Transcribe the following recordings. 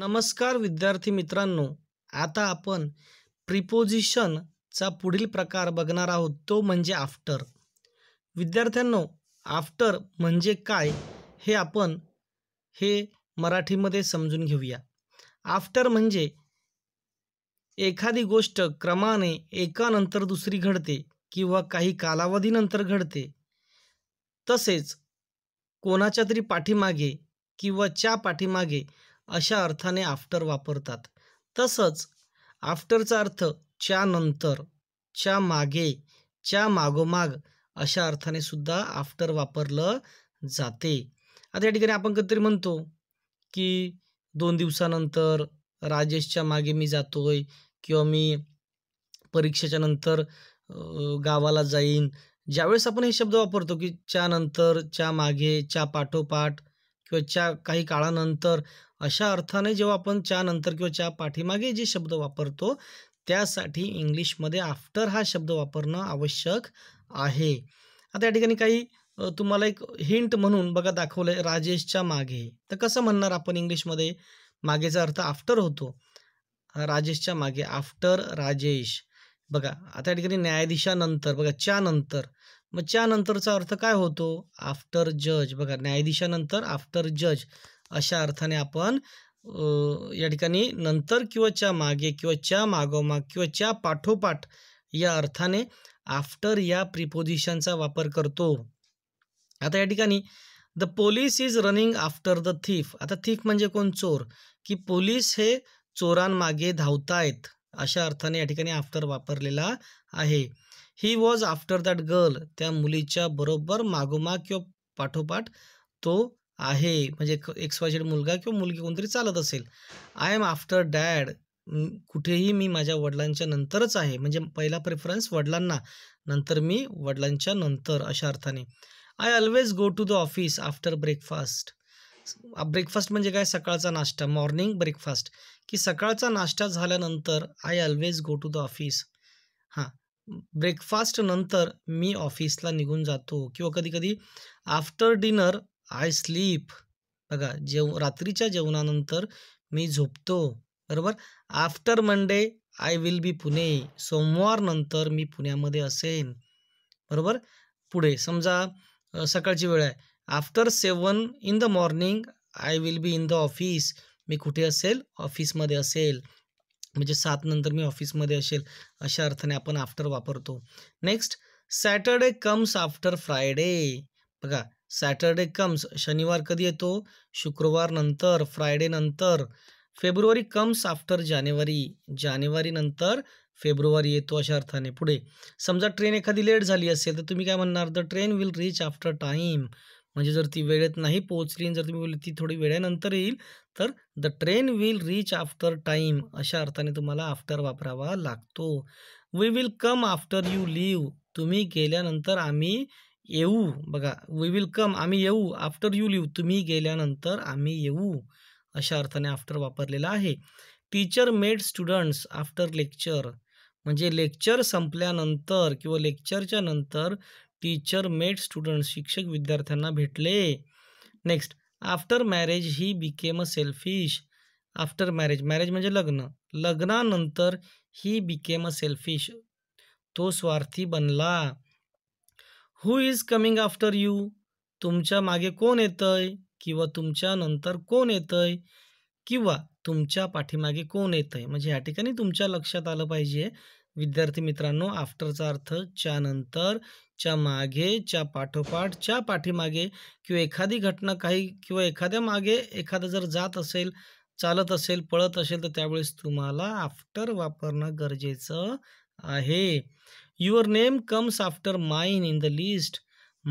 नमस्कार विद्यार्थी मित्रांनो आता आपण प्रिपोजिशनचा पुढील प्रकार बघणार आहोत तो म्हणजे आफ्टर विद्यार्थ्यांनो आफ्टर म्हणजे काय हे आपण हे मराठीमध्ये समजून घेऊया आफ्टर म्हणजे एखादी गोष्ट क्रमाने एकानंतर दुसरी घडते किंवा काही कालावधीनंतर घडते तसेच कोणाच्या तरी पाठीमागे किंवा च्या पाठीमागे अशा अर्थाने आफ्टर वापरतात तसंच आफ्टरचा अर्थ च्या नंतर च्या मागे च्या मागोमाग अशा अर्थाने सुद्धा आफ्टर वापरलं जाते आता या ठिकाणी आपण कधीतरी म्हणतो की दोन दिवसानंतर राजेशच्या मागे मी जातोय किंवा मी परीक्षेच्या नंतर गावाला जाईन ज्यावेळेस आपण हे शब्द वापरतो की च्यानंतर च्या मागे च्या पाठोपाठ किंवा च्या काही काळानंतर अशा अर्थाने जेव्हा आपण च्या नंतर किंवा च्या पाठीमागे जे शब्द वापरतो त्यासाठी इंग्लिशमध्ये आफ्टर हा शब्द वापरणं आवश्यक आहे आता या ठिकाणी काही तुम्हाला एक हिंट म्हणून बघा दाखवलं आहे राजेशच्या मागे तर कसं म्हणणार आपण इंग्लिशमध्ये मागेचा अर्थ आफ्टर होतो राजेशच्या मागे आफ्टर राजेश बघा आता या ठिकाणी न्यायाधीशानंतर बघा च्या नंतर मग नंतरचा अर्थ काय होतो आफ्टर जज बघा न्यायाधीशानंतर आफ्टर जज अशा अर्थाने आपण या ठिकाणी नंतर किंवा च्या मागे किंवा च्या मागोमाग किंवा च्या पाठोपाठ या अर्थाने आफ्टर या प्रिपोजिशनचा वापर करतो आता या ठिकाणी the police is running after the thief आता थीफ म्हणजे कोण चोर की पोलीस हे चोरांमागे धावतायत अशा अर्थाने या ठिकाणी आफ्टर वापरलेला आहे he was after that girl त्या मुलीच्या बरोबर मागोमाग किंवा पाठोपाठ तो आहे म्हणजे एक्स वाय झेड मुलगा किंवा मुलगी कोणतरी चालत असेल आय एम आफ्टर डॅड कुठेही मी माझ्या वडिलांच्या नंतरच आहे म्हणजे पहिला प्रेफरन्स वडिलांना नंतर मी वडिलांच्या नंतर अशा अर्थाने I always go to the office after breakfast breakfast म्हणजे काय सकाळचा नाश्ता मॉर्निंग ब्रेकफास्ट की सकाळचा नाश्ता झाल्यानंतर I always go to the office हां ब्रेकफास्ट नंतर मी ऑफिसला निघून जातो किंवा कधीकधी आफ्टर डिनर आय स्लीप बघा जेव रात्रीच्या जेवणानंतर मी झोपतो बरोबर after Monday I will be Pune सोमवारनंतर मी पुण्यामध्ये असेन बरोबर पुढे समजा सकाळची वेळ आहे after seven in the morning I will be in the office मी कुठे असेल ऑफिसमध्ये असेल म्हणजे सात नंतर मी ऑफिसमध्ये असेल अशा अर्थाने आपण आफ्टर वापरतो next Saturday comes after Friday बघा सॅटरडे कम्स शनिवार कधी येतो शुक्रवार नंतर फ्रायडे नंतर फेब्रुवारी कम्स आफ्टर जानेवारी जानेवारी नंतर फेब्रुवारी येतो अशा अर्थाने पुढे समजा ट्रेन एखादी लेट झाली असेल तर तुम्ही काय म्हणणार the train will reach after time म्हणजे जर ती वेळेत नाही पोहोचली जर तुम्ही बोलली ती थोडी वेळेनंतर येईल तर the train will reach after time अशा अर्थाने तुम्हाला आफ्टर वापरावा लागतो we will come after you leave तुम्ही गेल्यानंतर आम्ही येऊ बघा वी विल कम आम्ही येऊ आफ्टर यू लिव्ह तुम्ही गेल्यानंतर आम्ही येऊ अशा अर्थाने आफ्टर वापरलेला आहे teacher made students after lecture म्हणजे लेक्चर संपल्यानंतर किंवा लेक्चरच्या नंतर टीचर मेट स्टुडंट शिक्षक विद्यार्थ्यांना भेटले next after marriage he became a selfish after marriage marriage म्हणजे लग्न लग्नानंतर ही बिकेम अ सेल्फिश तो स्वार्थी बनला who is coming after you तुमच्या मागे कोण येतंय किंवा तुमच्यानंतर कोण येतंय किंवा तुमच्या पाठीमागे कोण येतंय म्हणजे या ठिकाणी तुमच्या लक्षात आलं पाहिजे विद्यार्थी मित्रांनो आफ्टरचा अर्थ च्या च्या मागे च्या पाठोपाठ च्या पाठीमागे किंवा एखादी घटना काही किंवा एखाद्या मागे एखादं जर जात असेल चालत असेल पळत असेल तर त्यावेळेस तुम्हाला आफ्टर वापरणं गरजेचं आहे your name comes after mine in the list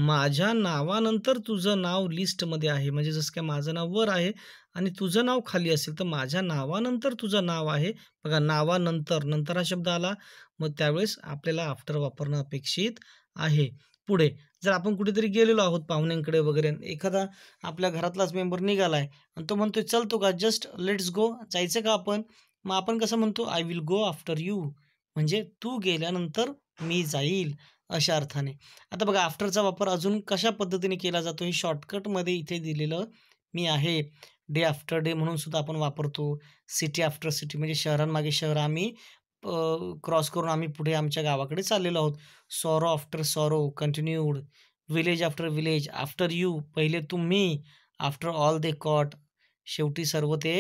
माझ्या नावानंतर तुझं नाव लिस्टमध्ये आहे म्हणजे जसं काय माझं नाव वर आहे आणि तुझं नाव खाली असेल तर माझ्या नावानंतर तुझं नाव आहे बघा नावानंतर नंतर हा शब्द आला मग त्यावेळेस आपल्याला आफ्टर वापरणं अपेक्षित आहे पुढे जर आपण कुठेतरी गेलेलो आहोत पाहुण्यांकडे वगैरे एखादा आपल्या घरातलाच मेंबर निघाला आहे आणि तो म्हणतोय चलतो का जस्ट लेट्स गो जायचं का आपण मग आपण कसं म्हणतो I will go after you म्हणजे तू गेल्यानंतर मी जाईल अशा अर्थाने आता बघा आफ्टरचा वापर अजून कशा पद्धतीने केला जातो हे शॉर्टकटमध्ये इथे दिलेलं मी आहे डे आफ्टर डे म्हणून सुद्धा आपण वापरतो सिटी आफ्टर सिटी म्हणजे शहरांमागे शहर आम्ही क्रॉस करून आम्ही पुढे आमच्या गावाकडे चाललेलो आहोत sorrow after sorrow continued village after village after you पहिले तुम्ही आफ्टर ऑल दे कॉट शेवटी सर्व ते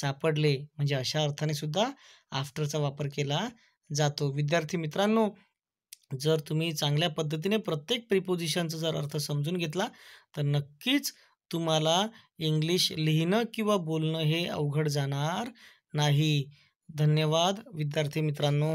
सापडले म्हणजे अशा अर्थाने सुद्धा आफ्टरचा वापर केला जातो विद्यार्थी मित्रांनो जर तुम्ही चांगल्या पद्धतीने प्रत्येक प्रिपोजिशनचा जर अर्थ समजून घेतला तर नक्कीच तुम्हाला इंग्लिश लिहिणं किंवा बोलणं हे अवघड जाणार नाही धन्यवाद विद्यार्थी मित्रांनो